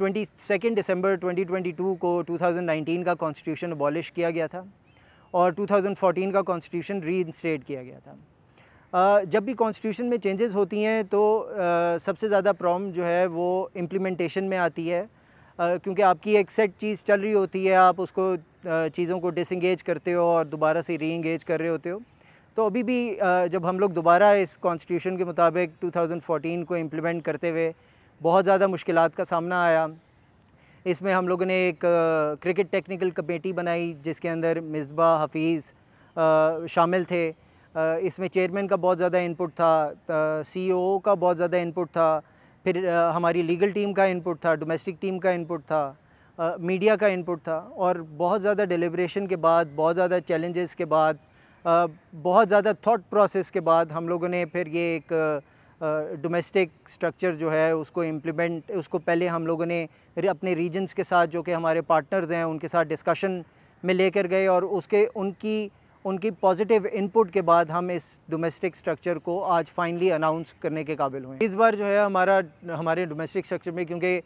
twenty second दिसंबर 2022 को 2019 का constitution abolish किया गया था और 2014 का कॉन्स्टिट्यूशन री किया गया था जब भी कॉन्स्टिट्यूशन में चेंजेस होती हैं तो सबसे ज़्यादा प्रॉब्लम जो है वो इम्प्लीमेंटेशन में आती है क्योंकि आपकी एक सेट चीज़ चल रही होती है आप उसको चीज़ों को डिसंगेज करते हो और दोबारा से री इंगेज कर रहे होते हो तो अभी भी जब हम लोग दोबारा इस कॉन्स्टिट्यूशन के मुताबिक 2014 को इम्प्लीमेंट करते हुए बहुत ज़्यादा मुश्किल का सामना आया इसमें हम लोगों ने एक क्रिकेट टेक्निकल कमेटी बनाई जिसके अंदर मिसबा हफीज़ शामिल थे इसमें चेयरमैन का बहुत ज़्यादा इनपुट था सीईओ e का बहुत ज़्यादा इनपुट था फिर हमारी लीगल टीम का इनपुट था डोमेस्टिक टीम का इनपुट था मीडिया का इनपुट था और बहुत ज़्यादा डिलीब्रेशन के बाद बहुत ज़्यादा चैलेंजेस के बाद बहुत ज़्यादा थॉट प्रोसेस के बाद हम लोगों ने फिर ये एक डोमेस्टिक स्ट्रक्चर जो है उसको इम्प्लीमेंट उसको पहले हम लोगों ने अपने रीजन्स के साथ जो कि हमारे पार्टनर्स हैं उनके साथ डिस्कशन में लेकर गए और उसके उनकी उनकी पॉजिटिव इनपुट के बाद हम इस डोमेस्टिक स्ट्रक्चर को आज फाइनली अनाउंस करने के काबिल हुए इस बार जो है हमारा हमारे डोमेस्टिक स्ट्रक्चर में क्योंकि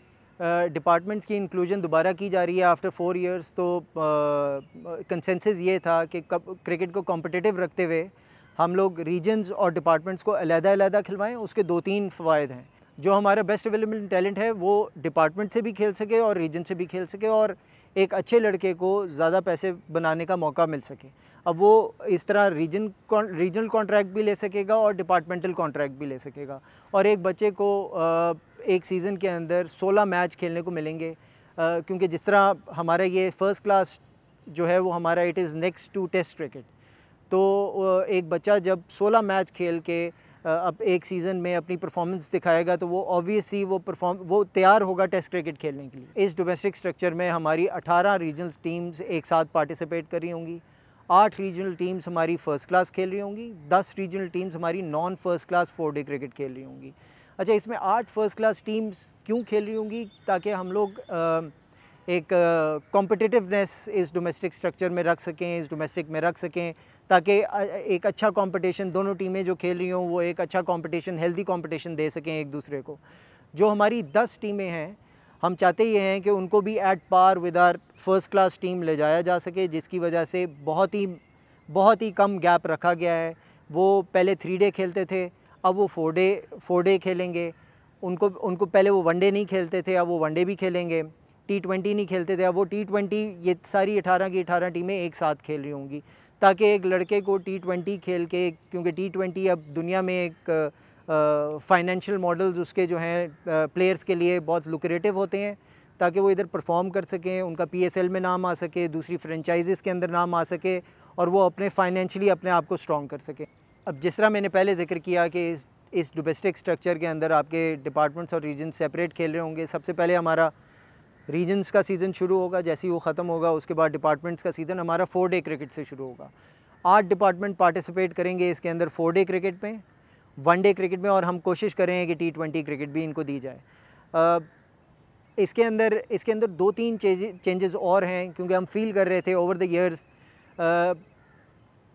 डिपार्टमेंट्स uh, की इंक्लूजन दोबारा की जा रही है आफ्टर फोर इयर्स तो कंसेंसस uh, ये था कि कब क्रिकेट को कॉम्पिटिटिव रखते हुए हम लोग रीजन्स और डिपार्टमेंट्स को अलहदा खिलवाएँ उसके दो तीन फ़वाद हैं जो हमारा बेस्ट अवेलेबल टैलेंट है वो डिपार्टमेंट से भी खेल सके और रीजन से भी खेल सके और एक अच्छे लड़के को ज़्यादा पैसे बनाने का मौका मिल सके अब वो इस तरह रीजन रीजनल कॉन्ट्रैक्ट भी ले सकेगा और डिपार्टमेंटल कॉन्ट्रैक्ट भी ले सकेगा और एक बच्चे को एक सीज़न के अंदर 16 मैच खेलने को मिलेंगे क्योंकि जिस तरह हमारा ये फ़र्स्ट क्लास जो है वो हमारा it is next to test cricket तो एक बच्चा जब 16 मैच खेल के अब एक सीज़न में अपनी परफॉर्मेंस दिखाएगा तो वो ऑब्वियसली वो परफॉर्म वो तैयार होगा टेस्ट क्रिकेट खेलने के लिए इस डोमेस्टिक स्ट्रक्चर में हमारी 18 रीजनल टीम्स एक साथ पार्टिसिपेट कर रही होंगी आठ रीजनल टीम्स हमारी फ़र्स्ट क्लास खेल रही होंगी दस रीजनल टीम्स हमारी non first class four day cricket खेल रही होंगी अच्छा इसमें आठ फर्स्ट क्लास टीम्स क्यों खेल रही होंगी ताकि हम लोग एक कॉम्पिटिटिवनेस इस डोमेस्टिक स्ट्रक्चर में रख सकें इस डोमेस्टिक में रख सकें ताकि एक अच्छा कंपटीशन दोनों टीमें जो खेल रही हों वो एक अच्छा कंपटीशन हेल्दी कंपटीशन दे सकें एक दूसरे को जो हमारी दस टीमें हैं हम चाहते ये हैं कि उनको भी at par with our first class team ले जाया जा सके जिसकी वजह से बहुत ही बहुत ही कम गैप रखा गया है वो पहले थ्री डे खेलते थे अब वो फोर डे फोर डे खेलेंगे उनको उनको पहले वो वनडे नहीं खेलते थे अब वो वनडे भी खेलेंगे टी ट्वेंटी नहीं खेलते थे अब वो टी ट्वेंटी ये सारी अठारह की अठारह टीमें एक साथ खेल रही होंगी ताकि एक लड़के को टी ट्वेंटी खेल के क्योंकि टी ट्वेंटी अब दुनिया में एक फाइनेंशियल मॉडल्स उसके जो हैं प्लेयर्स के लिए बहुत लुक्रेटिव होते हैं ताकि वो इधर परफॉर्म कर सकें उनका पीएसएल में नाम आ सके दूसरी फ्रेंचाइजीज़ के अंदर नाम आ सके और वो अपने फाइनेंशली अपने आप को स्ट्रॉन्ग कर सकें अब जिस तरह मैंने पहले जिक्र किया कि इस इस डोमेस्टिक स्ट्रक्चर के अंदर आपके डिपार्टमेंट्स और रीजन सेपरेट खेल रहे होंगे सबसे पहले हमारा रीजन्स का सीज़न शुरू होगा जैसे ही वो ख़त्म होगा उसके बाद डिपार्टमेंट्स का सीज़न हमारा फोर डे क्रिकेट से शुरू होगा आठ डिपार्टमेंट पार्टिसिपेट करेंगे इसके अंदर फोर डे क्रिकेट में वन डे क्रिकेट में और हम कोशिश कर रहे हैं कि टी ट्वेंटी क्रिकेट भी इनको दी जाए आ, इसके अंदर इसके अंदर दो तीन चेंजेस और हैं क्योंकि हम फील कर रहे थे ओवर द ईयर्स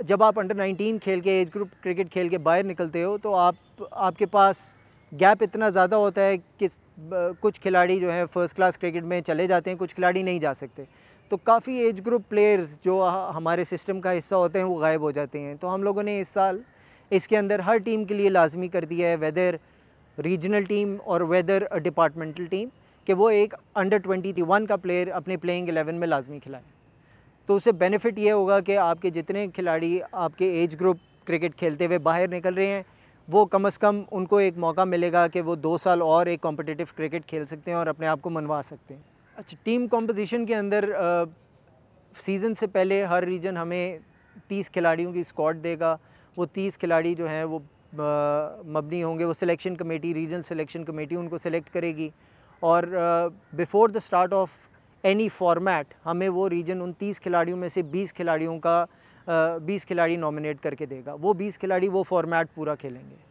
जब आप अंडर 19 खेल के एज ग्रुप क्रिकेट खेल के बाहर निकलते हो तो आप आपके पास गैप इतना ज़्यादा होता है कि कुछ खिलाड़ी जो है फ़र्स्ट क्लास क्रिकेट में चले जाते हैं कुछ खिलाड़ी नहीं जा सकते तो काफ़ी एज ग्रुप प्लेयर्स जो हमारे सिस्टम का हिस्सा होते हैं वो गायब हो जाते हैं तो हम लोगों ने इस साल इसके अंदर हर टीम के लिए लाजमी कर दिया है वेदर रीजनल टीम और वेदर डिपार्टमेंटल टीम कि वो एक अंडर ट्वेंटी वन का प्लेयर अपने प्लेइंग एलेवन में लाजमी खिलाए तो उससे बेनिफिट ये होगा कि आपके जितने खिलाड़ी आपके एज ग्रुप क्रिकेट खेलते हुए बाहर निकल रहे हैं वो कम से कम उनको एक मौका मिलेगा कि वो दो साल और एक कॉम्पिटिटिव क्रिकेट खेल सकते हैं और अपने आप को मनवा सकते हैं अच्छा टीम कॉम्पोजिशन के अंदर आ, सीज़न से पहले हर रीजन हमें तीस खिलाड़ियों की स्कॉट देगा वो तीस खिलाड़ी जो हैं वो मबनी होंगे वो selection committee regional selection committee उनको सेलेक्ट करेगी और before the start of any format हमें वो रीजन उन तीस खिलाड़ियों में से बीस खिलाड़ियों का बीस खिलाड़ी नॉमिनेट करके देगा वो बीस खिलाड़ी वो फॉर्मेट पूरा खेलेंगे